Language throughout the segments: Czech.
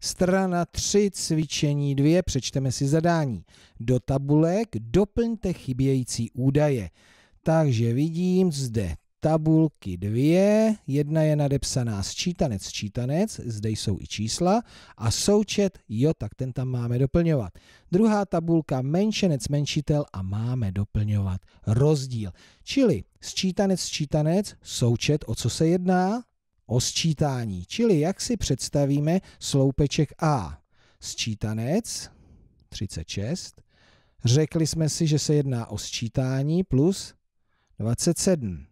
Strana 3, cvičení 2, přečteme si zadání. Do tabulek doplňte chybějící údaje. Takže vidím zde tabulky dvě, jedna je nadepsaná sčítanec, sčítanec, zde jsou i čísla a součet, jo, tak ten tam máme doplňovat. Druhá tabulka menšenec, menšitel a máme doplňovat rozdíl. Čili sčítanec, sčítanec, součet, o co se jedná? o sčítání, čili jak si představíme sloupeček A. Sčítanec 36. Řekli jsme si, že se jedná o sčítání plus 27.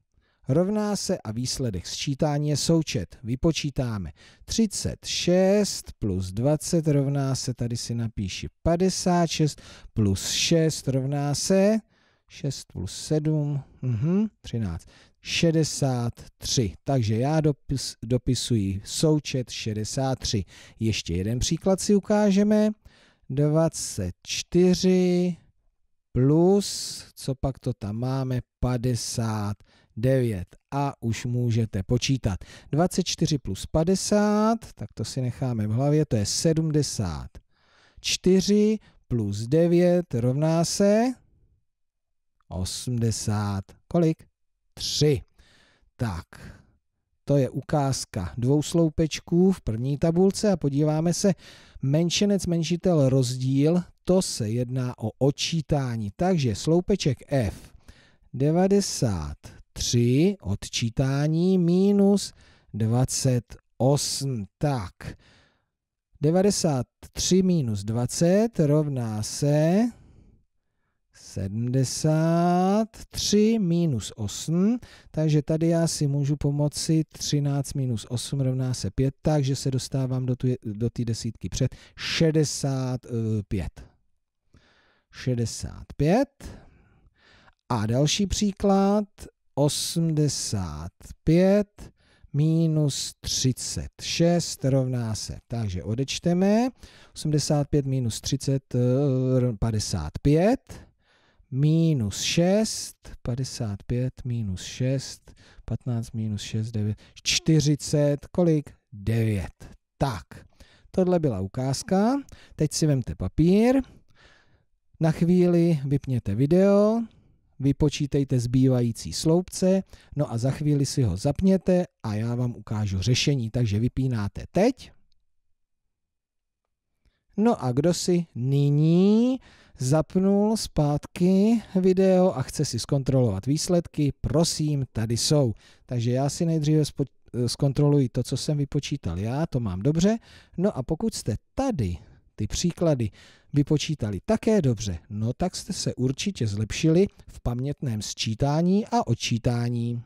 Rovná se a výsledek sčítání je součet. Vypočítáme 36 plus 20 rovná se, tady si napíši 56 plus 6 rovná se 6 plus 7, mhm, 13, 63. Takže já dopis, dopisuji součet 63. Ještě jeden příklad si ukážeme. 24 plus, co pak to tam máme, 59. A už můžete počítat. 24 plus 50, tak to si necháme v hlavě, to je 74 plus 9 rovná se 80, kolik? 3. Tak, to je ukázka dvou sloupečků v první tabulce a podíváme se menšenec menšitel, rozdíl, to se jedná o odčítání. Takže sloupeček F 93 odčítání minus 28. Tak, 93 minus 20 rovná se 73 minus 8, takže tady já si můžu pomoci 13 minus 8 rovná se 5, takže se dostávám do, té do desítky před 65. 65. A další příklad 85 minus 36 rovná se. Takže odečteme 85 minus 30 55. Eh, minus 6, 55 minus 6, 15 minus 6, 9, 40, kolik? 9. Tak, tohle byla ukázka. Teď si vemte papír, na chvíli vypněte video, vypočítejte zbývající sloupce, no a za chvíli si ho zapněte a já vám ukážu řešení. Takže vypínáte teď. No a kdo si nyní zapnul zpátky video a chce si zkontrolovat výsledky, prosím, tady jsou. Takže já si nejdříve eh, zkontroluji to, co jsem vypočítal já, to mám dobře. No a pokud jste tady ty příklady vypočítali také dobře, no tak jste se určitě zlepšili v pamětném sčítání a odčítání.